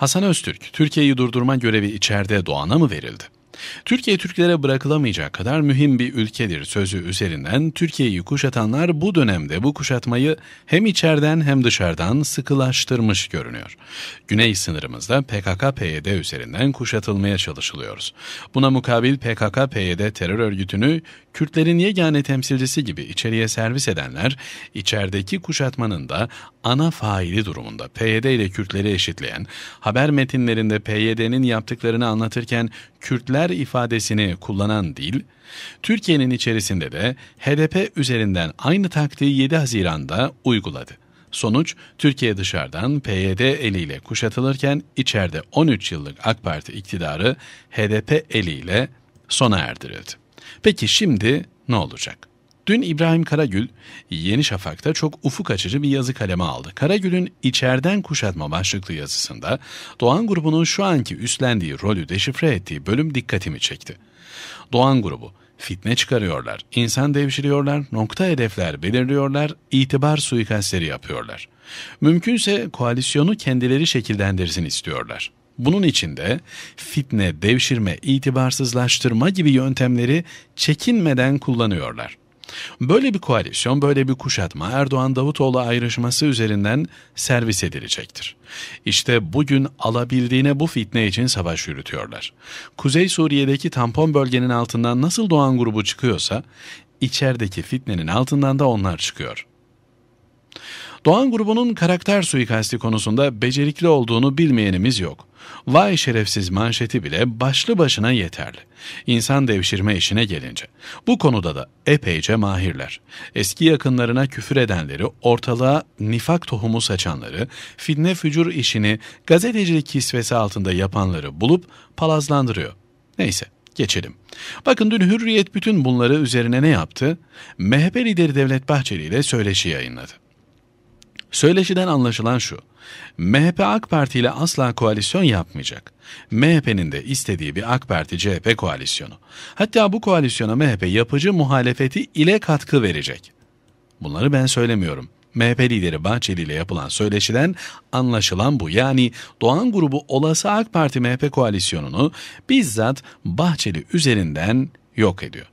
Hasan Öztürk, Türkiye'yi durdurma görevi içeride Doğan'a mı verildi? Türkiye Türklere bırakılamayacak kadar mühim bir ülkedir sözü üzerinden Türkiye'yi kuşatanlar bu dönemde bu kuşatmayı hem içeriden hem dışarıdan sıkılaştırmış görünüyor. Güney sınırımızda PKK-PYD üzerinden kuşatılmaya çalışılıyoruz. Buna mukabil PKK-PYD terör örgütünü Kürtlerin yegane temsilcisi gibi içeriye servis edenler, içerideki kuşatmanın da ana faili durumunda PYD ile Kürtleri eşitleyen, haber metinlerinde PYD'nin yaptıklarını anlatırken Kürtler ifadesini kullanan dil, Türkiye'nin içerisinde de HDP üzerinden aynı taktiği 7 Haziran'da uyguladı. Sonuç Türkiye dışarıdan PYD eliyle kuşatılırken içeride 13 yıllık AK Parti iktidarı HDP eliyle sona erdirildi. Peki şimdi ne olacak? Dün İbrahim Karagül, Yeni Şafak'ta çok ufuk açıcı bir yazı kaleme aldı. Karagül'ün İçeriden Kuşatma başlıklı yazısında Doğan grubunun şu anki üstlendiği rolü deşifre ettiği bölüm dikkatimi çekti. Doğan grubu, fitne çıkarıyorlar, insan devşiriyorlar, nokta hedefler belirliyorlar, itibar suikastleri yapıyorlar. Mümkünse koalisyonu kendileri şekillendirsin istiyorlar. Bunun için de fitne, devşirme, itibarsızlaştırma gibi yöntemleri çekinmeden kullanıyorlar. Böyle bir koalisyon, böyle bir kuşatma Erdoğan-Davutoğlu ayrışması üzerinden servis edilecektir. İşte bugün alabildiğine bu fitne için savaş yürütüyorlar. Kuzey Suriye'deki tampon bölgenin altından nasıl Doğan grubu çıkıyorsa, içerideki fitnenin altından da onlar çıkıyor. Doğan grubunun karakter suikasti konusunda becerikli olduğunu bilmeyenimiz yok. Vay şerefsiz manşeti bile başlı başına yeterli. İnsan devşirme işine gelince. Bu konuda da epeyce mahirler. Eski yakınlarına küfür edenleri, ortalığa nifak tohumu saçanları, fitne fücur işini gazetecilik kisvesi altında yapanları bulup palazlandırıyor. Neyse geçelim. Bakın dün Hürriyet bütün bunları üzerine ne yaptı? MHP lideri Devlet Bahçeli ile söyleşi yayınladı. Söyleşiden anlaşılan şu, MHP AK Parti ile asla koalisyon yapmayacak. MHP'nin de istediği bir AK Parti-CHP koalisyonu. Hatta bu koalisyona MHP yapıcı muhalefeti ile katkı verecek. Bunları ben söylemiyorum. MHP lideri Bahçeli ile yapılan söyleşiden anlaşılan bu. Yani Doğan grubu olası AK Parti MHP koalisyonunu bizzat Bahçeli üzerinden yok ediyor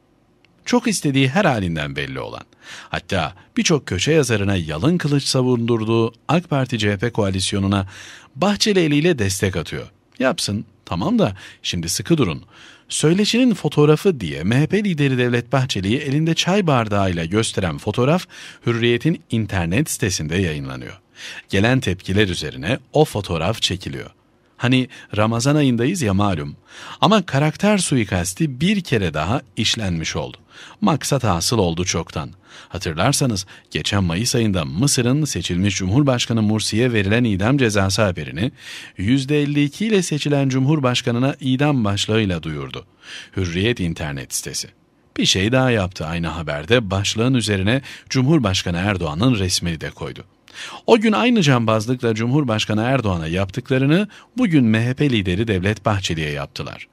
çok istediği her halinden belli olan, hatta birçok köşe yazarına yalın kılıç savundurduğu AK Parti-CHP koalisyonuna Bahçeli eliyle destek atıyor. Yapsın, tamam da şimdi sıkı durun. Söyleşinin fotoğrafı diye MHP lideri Devlet Bahçeli'yi elinde çay bardağıyla gösteren fotoğraf Hürriyet'in internet sitesinde yayınlanıyor. Gelen tepkiler üzerine o fotoğraf çekiliyor. Hani Ramazan ayındayız ya malum. Ama karakter suikasti bir kere daha işlenmiş oldu. Maksat hasıl oldu çoktan. Hatırlarsanız geçen Mayıs ayında Mısır'ın seçilmiş Cumhurbaşkanı Mursi'ye verilen idam cezası haberini %52 ile seçilen Cumhurbaşkanına idam başlığıyla duyurdu. Hürriyet internet sitesi. Bir şey daha yaptı aynı haberde başlığın üzerine Cumhurbaşkanı Erdoğan'ın resmini de koydu. O gün aynı cambazlıkla Cumhurbaşkanı Erdoğan'a yaptıklarını bugün MHP lideri Devlet Bahçeli'ye yaptılar.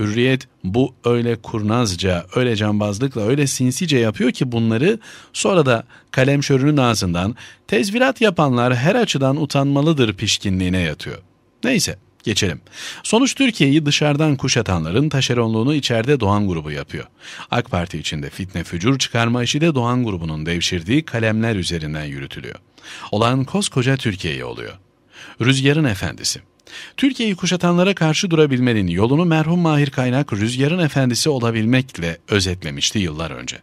Hürriyet bu öyle kurnazca, öyle cambazlıkla, öyle sinsice yapıyor ki bunları sonra da kalemşörünün ağzından tezvirat yapanlar her açıdan utanmalıdır pişkinliğine yatıyor. Neyse Geçelim. Sonuç Türkiye'yi dışarıdan kuşatanların taşeronluğunu içeride Doğan grubu yapıyor. AK Parti içinde fitne fücur çıkarma işi de Doğan grubunun devşirdiği kalemler üzerinden yürütülüyor. Olan koskoca Türkiye'yi oluyor. Rüzgarın efendisi. Türkiye'yi kuşatanlara karşı durabilmenin yolunu merhum Mahir Kaynak Rüzgarın Efendisi olabilmekle özetlemişti yıllar önce.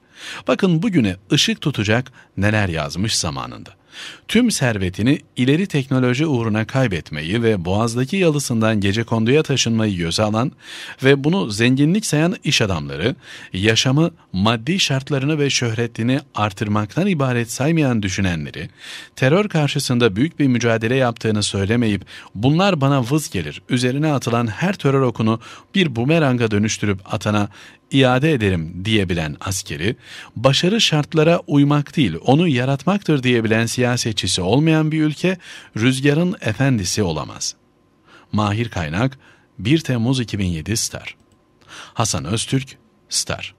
Bakın bugüne ışık tutacak neler yazmış zamanında. Tüm servetini ileri teknoloji uğruna kaybetmeyi ve Boğaz'daki yalısından gece konduya taşınmayı göze alan ve bunu zenginlik sayan iş adamları, yaşamı maddi şartlarını ve şöhretini artırmaktan ibaret saymayan düşünenleri, terör karşısında büyük bir mücadele yaptığını söylemeyip bunlar bana vız gelir üzerine atılan her terör okunu bir bumeranga dönüştürüp atana iade ederim diyebilen askeri, başarı şartlara uymak değil onu yaratmaktır diyebilen siyasetçisi olmayan bir ülke rüzgarın efendisi olamaz. Mahir Kaynak 1 Temmuz 2007 Star Hasan Öztürk Star